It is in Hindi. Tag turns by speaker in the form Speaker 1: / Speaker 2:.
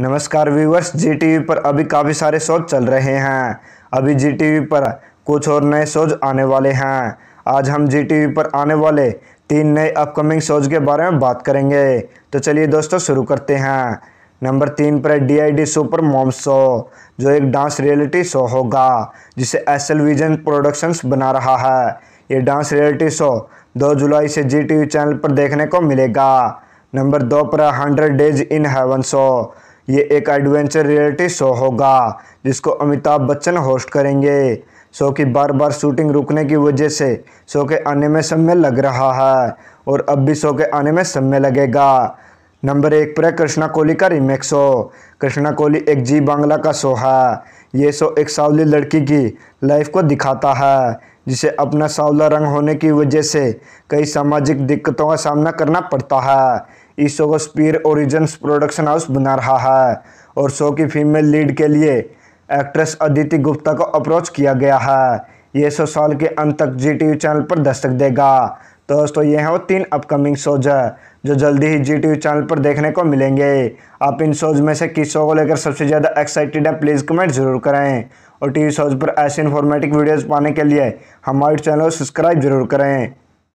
Speaker 1: नमस्कार व्यूवर्स जी पर अभी काफ़ी सारे शोज चल रहे हैं अभी जी पर कुछ और नए शोज आने वाले हैं आज हम जी पर आने वाले तीन नए अपकमिंग शोज के बारे में बात करेंगे तो चलिए दोस्तों शुरू करते हैं नंबर तीन पर है D I D super mom show जो एक डांस रियलिटी शो होगा जिसे एस एल विजन प्रोडक्शंस बना रहा है ये डांस रियलिटी शो दो जुलाई से जी टी वी चैनल पर देखने को मिलेगा नंबर दो पर hundred days in heaven show ये एक एडवेंचर रियलिटी शो होगा जिसको अमिताभ बच्चन होस्ट करेंगे शो की बार बार शूटिंग रुकने की वजह से शो के आने में समय लग रहा है और अब भी शो के आने में समय लगेगा नंबर एक पर है कृष्णा कोहली का रिमेक शो कृष्णा कोहली एक जी बांग्ला का शो है ये शो एक सावली लड़की की लाइफ को दिखाता है जिसे अपना सावला रंग होने की वजह से कई सामाजिक दिक्कतों का सामना करना पड़ता है इस शो को स्पीर ओरिजन प्रोडक्शन हाउस बना रहा है और शो की फीमेल लीड के लिए एक्ट्रेस अदिति गुप्ता को अप्रोच किया गया है ये शो साल के अंत तक जी टी चैनल पर दस्तक देगा तो दोस्तों ये हैं वो तीन अपकमिंग शोज जो जल्दी ही जी टी चैनल पर देखने को मिलेंगे आप इन शोज में से किस शो को लेकर सबसे ज़्यादा एक्साइटेड हैं प्लीज़ कमेंट जरूर करें और टीवी शोज पर ऐसे इन्फॉर्मेटिव वीडियोज़ पाने के लिए हमारे चैनल को सब्सक्राइब जरूर करें